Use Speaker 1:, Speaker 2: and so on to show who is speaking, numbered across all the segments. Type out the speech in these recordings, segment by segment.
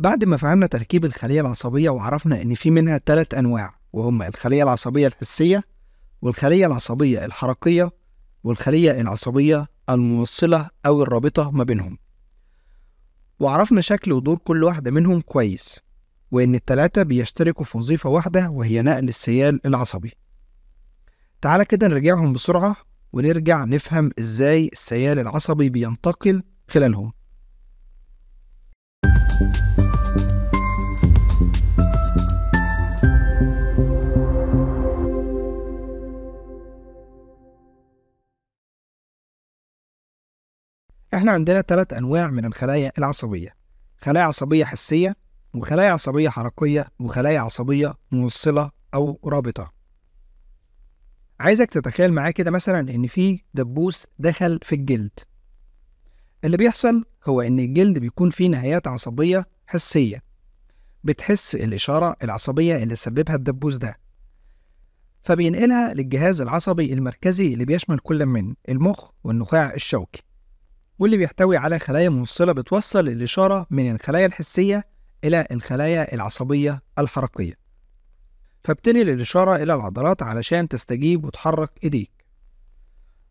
Speaker 1: بعد ما فهمنا تركيب الخلية العصبية وعرفنا إن في منها تلات أنواع وهما الخلية العصبية الحسية والخلية العصبية الحركية والخلية العصبية الموصلة أو الرابطة ما بينهم وعرفنا شكل ودور كل واحدة منهم كويس وإن التلاتة بيشتركوا في وظيفة واحدة وهي نقل السيال العصبي تعالى كده نرجعهم بسرعة ونرجع نفهم إزاي السيال العصبي بينتقل خلالهم إحنا عندنا ثلاث أنواع من الخلايا العصبية خلايا عصبية حسية وخلايا عصبية حركية وخلايا عصبية موصلة أو رابطة عايزك تتخيل معايا كده مثلا إن في دبوس دخل في الجلد اللي بيحصل هو إن الجلد بيكون فيه نهايات عصبية حسية بتحس الإشارة العصبية اللي سببها الدبوس ده فبينقلها للجهاز العصبي المركزي اللي بيشمل كل من المخ والنخاع الشوكي واللي بيحتوي على خلايا موصلة بتوصل الإشارة من الخلايا الحسية إلى الخلايا العصبية الحركية فبتنقل الإشارة إلى العضلات علشان تستجيب وتحرك إيديك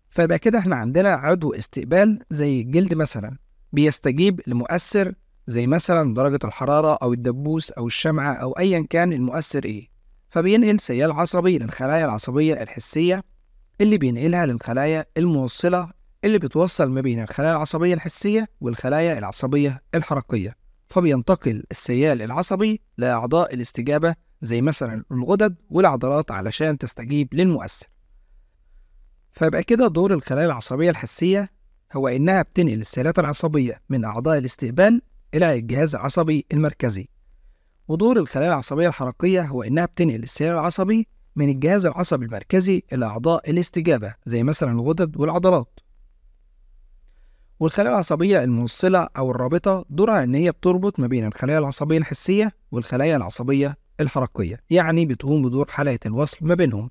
Speaker 1: فيبقى كده احنا عندنا عضو استقبال زي الجلد مثلا بيستجيب لمؤثر زي مثلا درجة الحرارة أو الدبوس أو الشمعة أو أيا كان المؤثر إيه فبينقل سيال عصبي للخلايا العصبية الحسية اللي بينقلها للخلايا الموصلة اللي بتوصل ما بين الخلايا العصبية الحسية والخلايا العصبية الحركية فبينتقل السيال العصبي لأعضاء الاستجابة زي مثلا الغدد والعضلات علشان تستجيب للمؤثر فيبقى كده دور الخلايا العصبية الحسية هو إنها بتنقل السيالات العصبية من أعضاء الاستقبال إلى الجهاز العصبي المركزي ودور الخلايا العصبية الحركية هو إنها بتنقل السيال العصبي من الجهاز العصبي المركزي إلى أعضاء الاستجابة زي مثلا الغدد والعضلات والخلايا العصبية الموصلة أو الرابطة دورها إن هي بتربط ما بين الخلايا العصبية الحسية والخلايا العصبية الحركية يعني بتقوم بدور حلقة الوصل ما بينهم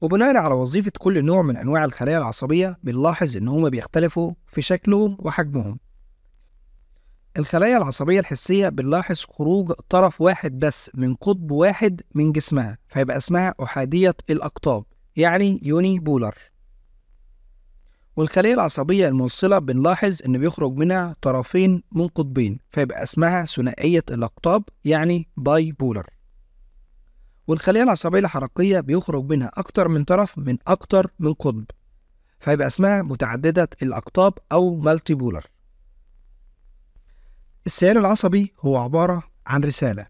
Speaker 1: وبناء على وظيفة كل نوع من أنواع الخلايا العصبية بنلاحظ إن هما بيختلفوا في شكلهم وحجمهم الخلايا العصبية الحسية بنلاحظ خروج طرف واحد بس من قطب واحد من جسمها فيبقى اسمها أحادية الأقطاب يعني يوني بولر والخلية العصبية الموصلة بنلاحظ إن بيخرج منها طرفين من قطبين فيبقى اسمها ثنائية الأقطاب يعني باي بولر والخلية العصبية الحركية بيخرج منها أكتر من طرف من أكتر من قطب فيبقى اسمها متعددة الأقطاب أو مالتي بولر السيال العصبي هو عبارة عن رسالة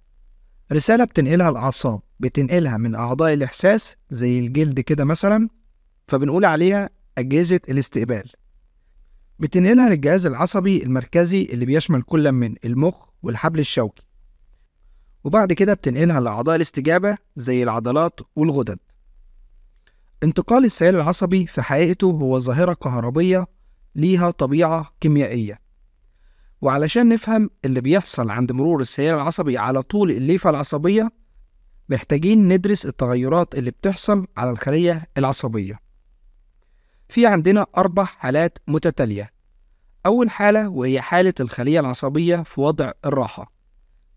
Speaker 1: رسالة بتنقلها الأعصاب بتنقلها من أعضاء الإحساس زي الجلد كده مثلا فبنقول عليها أجهزة الاستقبال بتنقلها للجهاز العصبي المركزي اللي بيشمل كل من المخ والحبل الشوكي وبعد كده بتنقلها لأعضاء الاستجابة زي العضلات والغدد انتقال السيل العصبي في حقيقته هو ظاهرة كهربية ليها طبيعة كيميائية وعلشان نفهم اللي بيحصل عند مرور السيال العصبي على طول الليفة العصبية محتاجين ندرس التغيرات اللي بتحصل على الخلية العصبية في عندنا أربع حالات متتالية أول حالة وهي حالة الخلية العصبية في وضع الراحة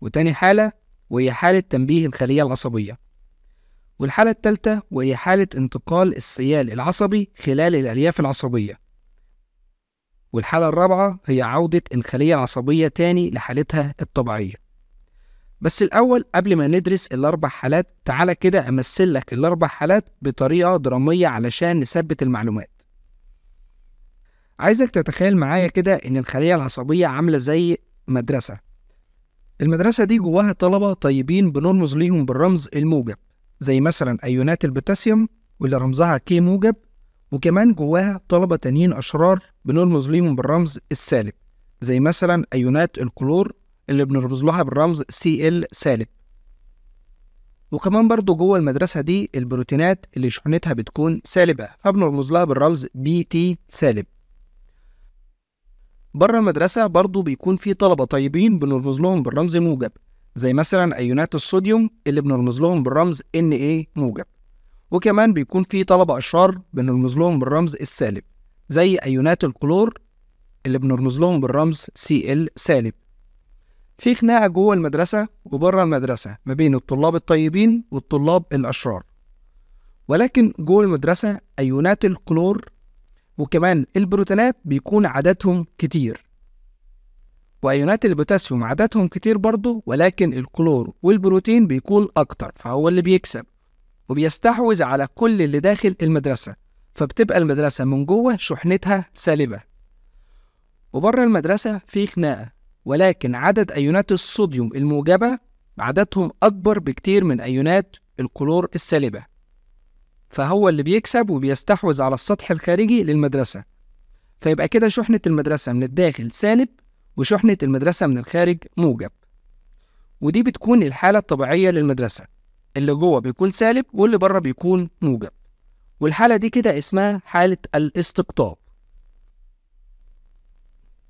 Speaker 1: وتاني حالة وهي حالة تنبيه الخلية العصبية والحالة التالتة وهي حالة انتقال السيال العصبي خلال الألياف العصبية والحالة الرابعة هي عودة الخلية العصبية تاني لحالتها الطبيعية بس الأول قبل ما ندرس الأربع حالات تعالى كده أمثل لك الأربع حالات بطريقة درامية علشان نثبت المعلومات عايزك تتخيل معايا كده إن الخلية العصبية عاملة زي مدرسة المدرسة دي جواها طلبة طيبين بنرمز ليهم بالرمز الموجب زي مثلا أيونات البوتاسيوم واللي رمزها كي موجب وكمان جواها طلبة تانيين أشرار بنرمز ليهم بالرمز السالب زي مثلا أيونات الكلور اللي بنرمز لها بالرمز Cl سالب وكمان برضو جوه المدرسة دي البروتينات اللي شحنتها بتكون سالبة فبنرمز لها بالرمز Bt سالب بره المدرسة برضه بيكون في طلبة طيبين بنرمز لهم بالرمز موجب زي مثلا أيونات الصوديوم اللي بنرمز لهم بالرمز Na موجب وكمان بيكون في طلبة أشرار بنرمز لهم بالرمز السالب زي أيونات الكلور اللي بنرمز لهم بالرمز Cl سالب في خناقة جوه المدرسة وبره المدرسة ما بين الطلاب الطيبين والطلاب الأشرار ولكن جوه المدرسة أيونات الكلور وكمان البروتينات بيكون عددهم كتير وأيونات البوتاسيوم عددهم كتير برضه ولكن الكلور والبروتين بيكون أكتر فهو اللي بيكسب وبيستحوذ على كل اللي داخل المدرسة فبتبقى المدرسة من جوه شحنتها سالبة وبره المدرسة في خناقة ولكن عدد أيونات الصوديوم الموجبة عددهم أكبر بكتير من أيونات الكلور السالبة فهو اللي بيكسب وبيستحوذ على السطح الخارجي للمدرسة فيبقى كده شحنة المدرسة من الداخل سالب وشحنة المدرسة من الخارج موجب ودي بتكون الحالة الطبيعية للمدرسة اللي جوه بيكون سالب واللي بره بيكون موجب والحالة دي كده اسمها حالة الاستقطاب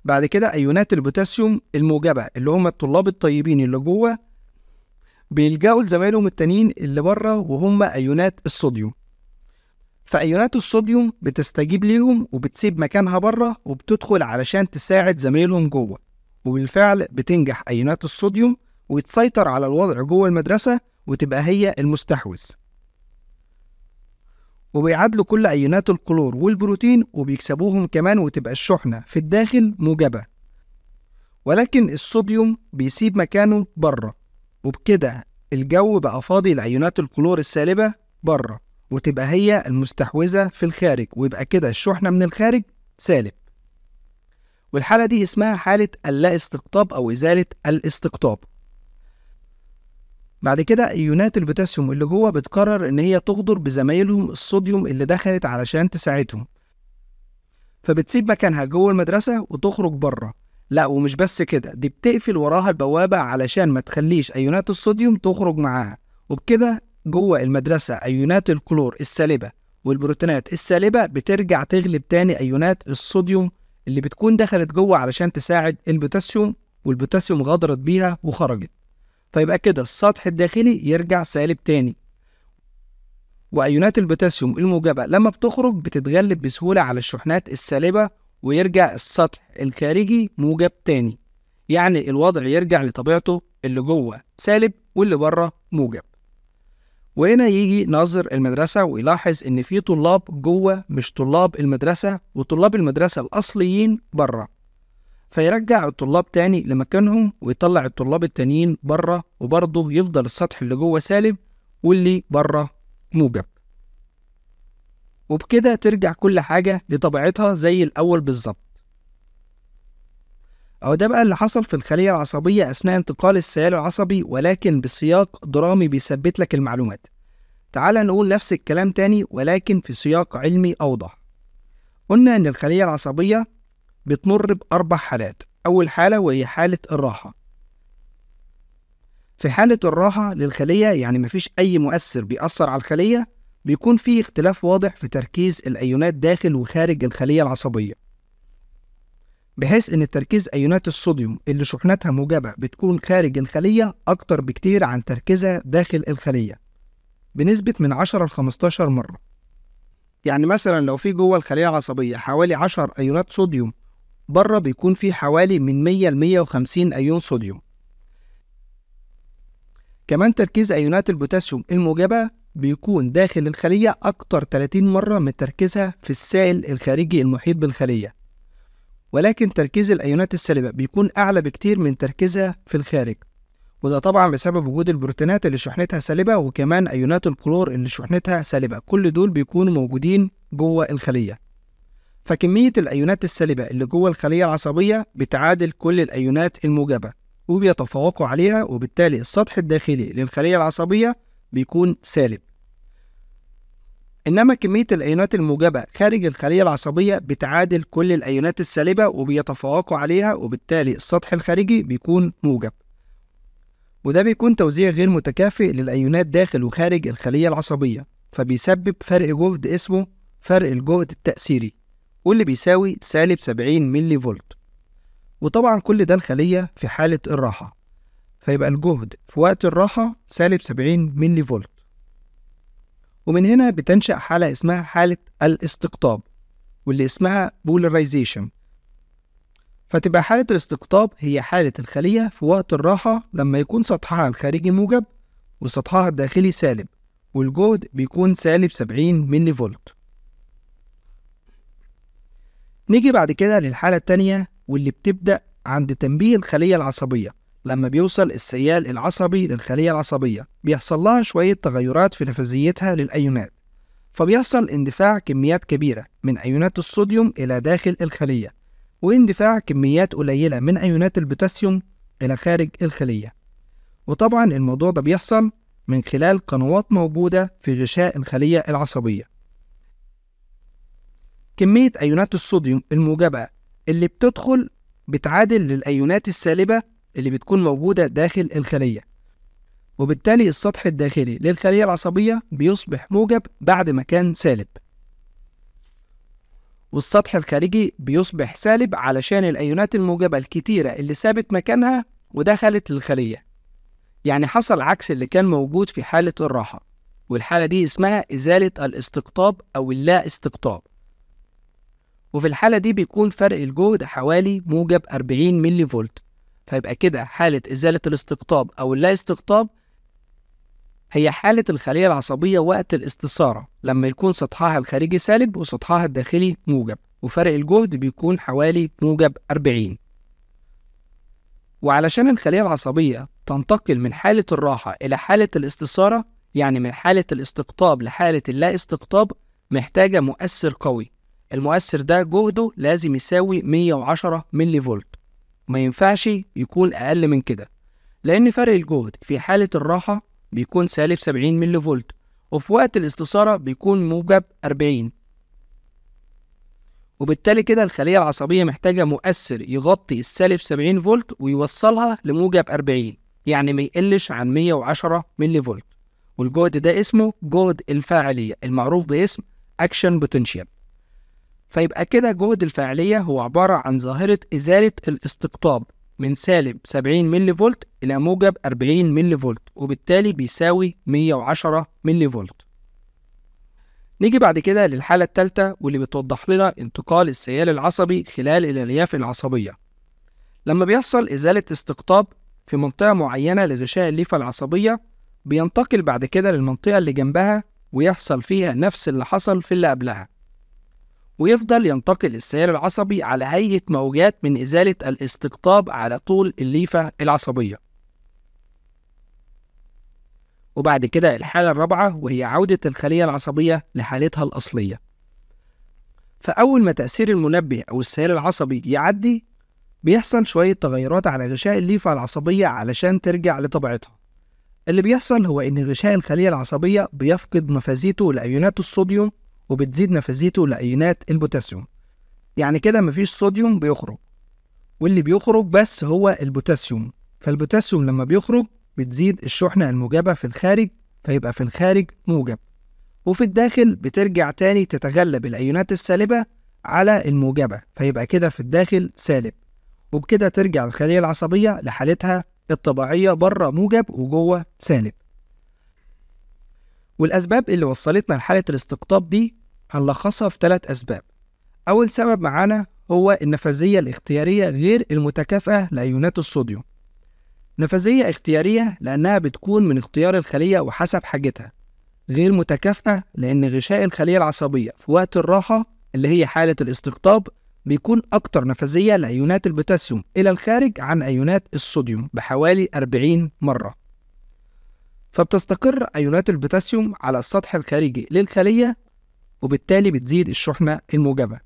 Speaker 1: بعد كده أيونات البوتاسيوم الموجبة اللي هم الطلاب الطيبين اللي جوه بيلجأوا لزمايلهم التانيين اللي بره وهم أيونات الصوديوم فأيونات الصوديوم بتستجيب ليهم وبتسيب مكانها بره وبتدخل علشان تساعد زمايلهم جوه وبالفعل بتنجح أيونات الصوديوم وتسيطر على الوضع جوه المدرسة وتبقى هي المستحوذ وبيعادلوا كل أيونات الكلور والبروتين وبيكسبوهم كمان وتبقى الشحنة في الداخل موجبة ولكن الصوديوم بيسيب مكانه بره وبكده الجو بقى فاضي لأيونات الكلور السالبة بره وتبقى هي المستحوذة في الخارج ويبقى كده الشحنة من الخارج سالب والحالة دي اسمها حالة اللا استقطاب أو إزالة الاستقطاب بعد كده ايونات البوتاسيوم اللي جوه بتقرر ان هي تغدر بزمايلهم الصوديوم اللي دخلت علشان تساعدهم فبتسيب مكانها جوه المدرسة وتخرج بره لا ومش بس كده دي بتقفل وراها البوابة علشان ما تخليش ايونات الصوديوم تخرج معاها وبكده جوه المدرسة أيونات الكلور السالبة والبروتينات السالبة بترجع تغلب تاني أيونات الصوديوم اللي بتكون دخلت جوه علشان تساعد البوتاسيوم والبوتاسيوم غدرت بيها وخرجت فيبقى كده السطح الداخلي يرجع سالب تاني وأيونات البوتاسيوم الموجبة لما بتخرج بتتغلب بسهولة على الشحنات السالبة ويرجع السطح الخارجي موجب تاني يعني الوضع يرجع لطبيعته اللي جوه سالب واللي بره موجب وهنا يجي ناظر المدرسة ويلاحظ إن في طلاب جوه مش طلاب المدرسة وطلاب المدرسة الأصليين بره فيرجع الطلاب تاني لمكانهم ويطلع الطلاب التانيين بره وبرضه يفضل السطح اللي جوه سالب واللي بره موجب وبكده ترجع كل حاجة لطبيعتها زي الأول بالظبط أو ده بقى اللي حصل في الخلية العصبية أثناء انتقال السيال العصبي ولكن بسياق درامي بيثبت لك المعلومات تعال نقول نفس الكلام تاني ولكن في سياق علمي أوضح قلنا إن الخلية العصبية بتمر بأربع حالات أول حالة وهي حالة الراحة في حالة الراحة للخلية يعني مفيش أي مؤثر بيأثر على الخلية بيكون في اختلاف واضح في تركيز الأيونات داخل وخارج الخلية العصبية بحيث ان تركيز ايونات الصوديوم اللي شحنتها موجبه بتكون خارج الخليه اكتر بكتير عن تركيزها داخل الخليه بنسبه من 10 ل 15 مره يعني مثلا لو في جوه الخليه العصبيه حوالي 10 ايونات صوديوم بره بيكون في حوالي من 100 ل 150 ايون صوديوم كمان تركيز ايونات البوتاسيوم الموجبه بيكون داخل الخليه اكتر 30 مره من تركيزها في السائل الخارجي المحيط بالخليه ولكن تركيز الأيونات السالبة بيكون أعلى بكتير من تركيزها في الخارج وده طبعا بسبب وجود البروتينات اللي شحنتها سالبة وكمان أيونات الكلور اللي شحنتها سالبة كل دول بيكونوا موجودين جوه الخلية فكمية الأيونات السالبة اللي جوه الخلية العصبية بتعادل كل الأيونات الموجبة وبيتفوقوا عليها وبالتالي السطح الداخلي للخلية العصبية بيكون سالب إنما كمية الأيونات الموجبة خارج الخلية العصبية بتعادل كل الأيونات السالبة وبيتفوقوا عليها وبالتالي السطح الخارجي بيكون موجب وده بيكون توزيع غير متكافئ للأيونات داخل وخارج الخلية العصبية فبيسبب فرق جهد اسمه فرق الجهد التأثيري واللي بيساوي سالب 70 ملي فولت وطبعا كل ده الخلية في حالة الراحة فيبقى الجهد في وقت الراحة سالب 70 ملي فولت ومن هنا بتنشأ حالة اسمها حالة الاستقطاب واللي اسمها بولاريزيشن فتبقى حالة الاستقطاب هي حالة الخلية في وقت الراحة لما يكون سطحها الخارجي موجب وسطحها الداخلي سالب والجهد بيكون سالب 70 ملي فولت نيجي بعد كده للحالة التانية واللي بتبدأ عند تنبيه الخلية العصبية لما بيوصل السيال العصبي للخلية العصبية بيحصل لها شوية تغيرات في نفاذيتها للأيونات فبيحصل اندفاع كميات كبيرة من أيونات الصوديوم إلى داخل الخلية واندفاع كميات قليلة من أيونات البوتاسيوم إلى خارج الخلية وطبعا الموضوع ده بيحصل من خلال قنوات موجودة في غشاء الخلية العصبية كمية أيونات الصوديوم الموجبة اللي بتدخل بتعادل للأيونات السالبة اللي بتكون موجودة داخل الخلية وبالتالي السطح الداخلي للخلية العصبية بيصبح موجب بعد ما كان سالب والسطح الخارجي بيصبح سالب علشان الأيونات الموجبة الكتيرة اللي سابت مكانها ودخلت الخلية يعني حصل عكس اللي كان موجود في حالة الراحة والحالة دي اسمها إزالة الاستقطاب أو اللا استقطاب وفي الحالة دي بيكون فرق الجهد حوالي موجب 40 ملي فولت فيبقى كده حالة إزالة الاستقطاب أو اللا استقطاب هي حالة الخلية العصبية وقت الاستثارة لما يكون سطحها الخارجي سالب وسطحها الداخلي موجب وفرق الجهد بيكون حوالي موجب 40 وعلشان الخلية العصبية تنتقل من حالة الراحة إلى حالة الاستثارة يعني من حالة الاستقطاب لحالة اللا استقطاب محتاجة مؤثر قوي المؤثر ده جهده لازم يساوي 110 ملي فولت ما ينفعش يكون أقل من كده لأن فرق الجهد في حالة الراحة بيكون سالب 70 ملي فولت وفي وقت الاستثارة بيكون موجب 40 وبالتالي كده الخلية العصبية محتاجة مؤثر يغطي السالب 70 فولت ويوصلها لموجب 40 يعني ما يقلش عن 110 ملي فولت والجهد ده اسمه جهد الفاعلية المعروف باسم أكشن بوتنشال فيبقى كده جهد الفاعلية هو عبارة عن ظاهرة إزالة الاستقطاب من سالب 70 ملي فولت إلى موجب 40 ملي فولت وبالتالي بيساوي 110 ملي فولت نيجي بعد كده للحالة التالتة واللي بتوضح لنا انتقال السيال العصبي خلال الألياف العصبية لما بيحصل إزالة استقطاب في منطقة معينة لغشاء الليفة العصبية بينتقل بعد كده للمنطقة اللي جنبها ويحصل فيها نفس اللي حصل في اللي قبلها ويفضل ينتقل السير العصبي على هيئة موجات من إزالة الاستقطاب على طول الليفة العصبية وبعد كده الحالة الرابعة وهي عودة الخلية العصبية لحالتها الأصلية فأول ما تأثير المنبه أو السير العصبي يعدي بيحصل شوية تغيرات على غشاء الليفة العصبية علشان ترجع لطبيعتها اللي بيحصل هو إن غشاء الخلية العصبية بيفقد مفازيته لأيونات الصوديوم وبتزيد نفاذيته لأيونات البوتاسيوم يعني كده مفيش صوديوم بيخرج واللي بيخرج بس هو البوتاسيوم فالبوتاسيوم لما بيخرج بتزيد الشحنة الموجبة في الخارج فيبقى في الخارج موجب وفي الداخل بترجع تاني تتغلب الأيونات السالبة على الموجبة فيبقى كده في الداخل سالب وبكده ترجع الخلية العصبية لحالتها الطبيعية بره موجب وجوه سالب والأسباب اللي وصلتنا لحالة الاستقطاب دي هنلخصها في ثلاث أسباب أول سبب معانا هو النفاذية الاختيارية غير المتكافئة لأيونات الصوديوم نفاذية اختيارية لأنها بتكون من اختيار الخلية وحسب حاجتها غير متكافئة لأن غشاء الخلية العصبية في وقت الراحة اللي هي حالة الاستقطاب بيكون أكتر نفاذية لأيونات البوتاسيوم إلى الخارج عن أيونات الصوديوم بحوالي 40 مرة فبتستقر أيونات البوتاسيوم على السطح الخارجي للخلية وبالتالي بتزيد الشحنة الموجبة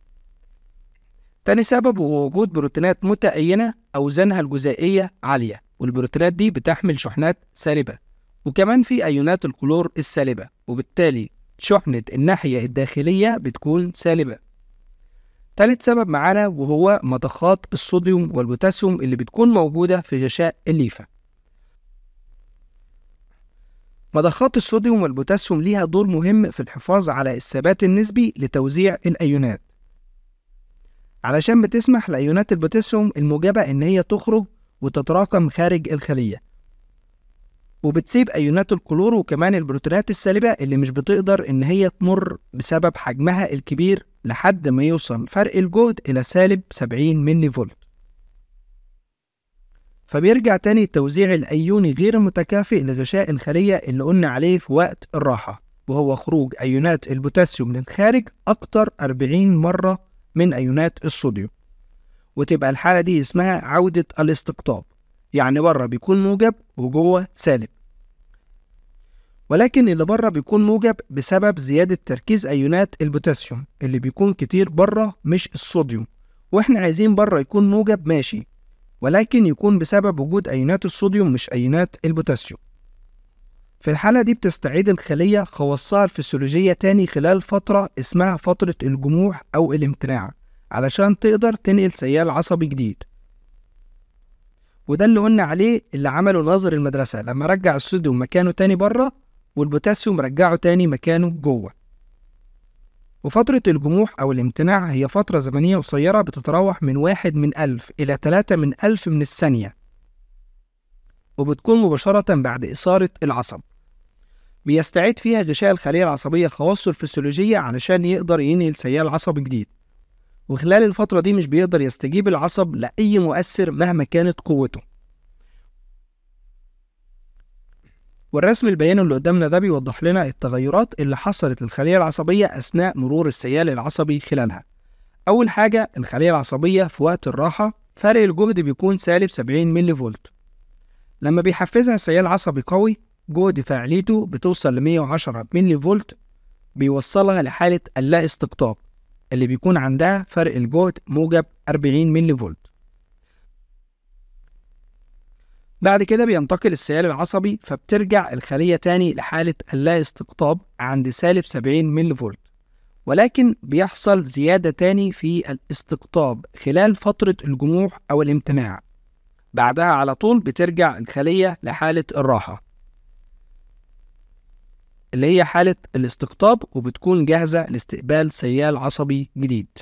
Speaker 1: تاني سبب هو وجود بروتينات متأينة أوزانها الجزيئية عالية والبروتينات دي بتحمل شحنات سالبة وكمان في أيونات الكلور السالبة وبالتالي شحنة الناحية الداخلية بتكون سالبة تالت سبب معانا وهو مضخات الصوديوم والبوتاسيوم اللي بتكون موجودة في غشاء الليفة مضخات الصوديوم والبوتاسيوم ليها دور مهم في الحفاظ على الثبات النسبي لتوزيع الأيونات علشان بتسمح لأيونات البوتاسيوم الموجبة إن هي تخرج وتتراكم خارج الخلية وبتسيب أيونات الكلور وكمان البروتونات السالبة اللي مش بتقدر إن هي تمر بسبب حجمها الكبير لحد ما يوصل فرق الجهد إلى سالب 70 ملي فولت فبيرجع تاني التوزيع الأيوني غير المتكافئ لغشاء الخلية اللي قلنا عليه في وقت الراحة وهو خروج أيونات البوتاسيوم للخارج أكتر 40 مرة من أيونات الصوديوم وتبقى الحالة دي اسمها عودة الاستقطاب يعني بره بيكون موجب وجوه سالب ولكن اللي بره بيكون موجب بسبب زيادة تركيز أيونات البوتاسيوم اللي بيكون كتير بره مش الصوديوم واحنا عايزين بره يكون موجب ماشي ولكن يكون بسبب وجود أيونات الصوديوم مش أيونات البوتاسيوم في الحالة دي بتستعيد الخلية خواصها الفسيولوجية تاني خلال فترة اسمها فترة الجموح أو الامتناع علشان تقدر تنقل سيال عصبي جديد وده اللي قلنا عليه اللي عمله ناظر المدرسة لما رجع الصوديوم مكانه تاني بره والبوتاسيوم رجعه تاني مكانه جوه وفترة الجموح أو الامتناع هي فترة زمنية قصيرة بتتراوح من واحد من ألف إلى تلاتة من ألف من الثانية وبتكون مباشرة بعد إثارة العصب بيستعيد فيها غشاء الخلية العصبية خواصه الفسيولوجية علشان يقدر ينقل سيال عصب جديد وخلال الفترة دي مش بيقدر يستجيب العصب لأي مؤثر مهما كانت قوته والرسم البياني اللي قدامنا ده بيوضح لنا التغيرات اللي حصلت للخلية العصبية أثناء مرور السيال العصبي خلالها. أول حاجة الخلية العصبية في وقت الراحة فرق الجهد بيكون سالب 70 ملي فولت. لما بيحفزها سيال عصبي قوي جهد فاعليته بتوصل ل 110 ملي فولت بيوصلها لحالة اللا استقطاب اللي بيكون عندها فرق الجهد موجب 40 ملي فولت. بعد كده بينتقل السيال العصبي فبترجع الخلية تاني لحالة اللا استقطاب عند سالب 70 ملي فولت ولكن بيحصل زيادة تاني في الاستقطاب خلال فترة الجموح أو الامتناع بعدها على طول بترجع الخلية لحالة الراحة اللي هي حالة الاستقطاب وبتكون جاهزة لاستقبال سيال عصبي جديد